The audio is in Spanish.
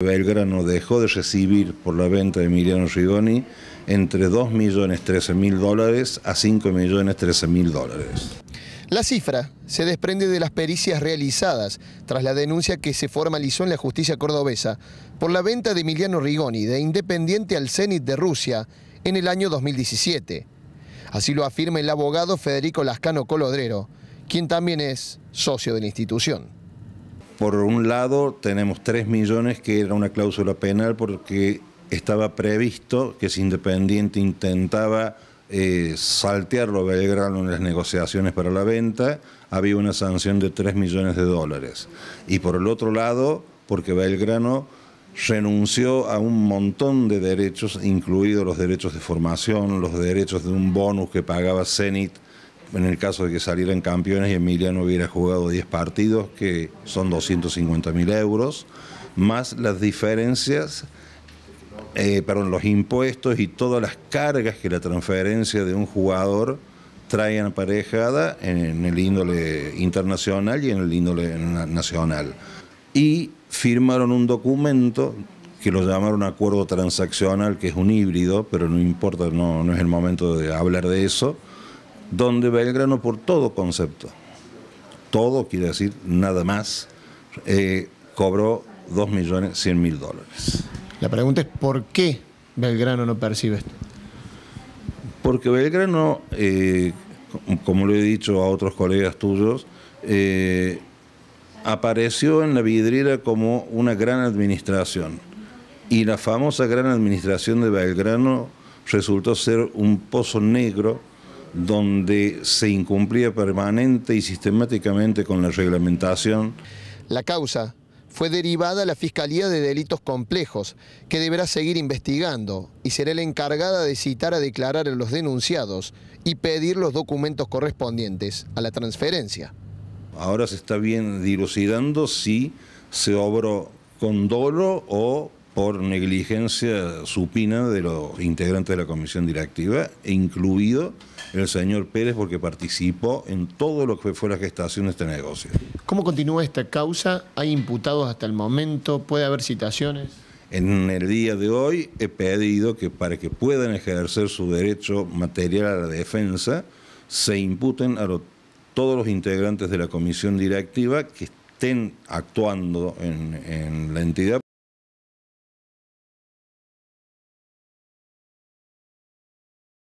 Belgrano dejó de recibir por la venta de Emiliano Rigoni entre 2 millones 13 mil dólares a 5 millones 13 mil dólares. La cifra se desprende de las pericias realizadas tras la denuncia que se formalizó en la justicia cordobesa por la venta de Emiliano Rigoni de Independiente al Zenit de Rusia en el año 2017. Así lo afirma el abogado Federico Lascano Colodrero, quien también es socio de la institución. Por un lado, tenemos 3 millones que era una cláusula penal porque estaba previsto que si Independiente intentaba eh, saltearlo Belgrano en las negociaciones para la venta, había una sanción de 3 millones de dólares. Y por el otro lado, porque Belgrano renunció a un montón de derechos, incluidos los derechos de formación, los derechos de un bonus que pagaba CENIT en el caso de que salieran campeones y Emiliano hubiera jugado 10 partidos, que son 250 mil euros, más las diferencias, eh, perdón, los impuestos y todas las cargas que la transferencia de un jugador trae aparejada en, en el índole internacional y en el índole nacional. Y firmaron un documento que lo llamaron acuerdo transaccional, que es un híbrido, pero no importa, no es el momento de hablar de eso donde Belgrano por todo concepto, todo quiere decir nada más, eh, cobró 2.100.000 dólares. La pregunta es ¿por qué Belgrano no percibe esto? Porque Belgrano, eh, como lo he dicho a otros colegas tuyos, eh, apareció en la vidriera como una gran administración. Y la famosa gran administración de Belgrano resultó ser un pozo negro donde se incumplía permanente y sistemáticamente con la reglamentación. La causa fue derivada a la Fiscalía de Delitos Complejos, que deberá seguir investigando y será la encargada de citar a declarar a los denunciados y pedir los documentos correspondientes a la transferencia. Ahora se está bien dilucidando si se obró con dolo o por negligencia supina de los integrantes de la comisión directiva, e incluido el señor Pérez porque participó en todo lo que fue la gestación de este negocio. ¿Cómo continúa esta causa? ¿Hay imputados hasta el momento? ¿Puede haber citaciones? En el día de hoy he pedido que para que puedan ejercer su derecho material a la defensa, se imputen a todos los integrantes de la comisión directiva que estén actuando en la entidad.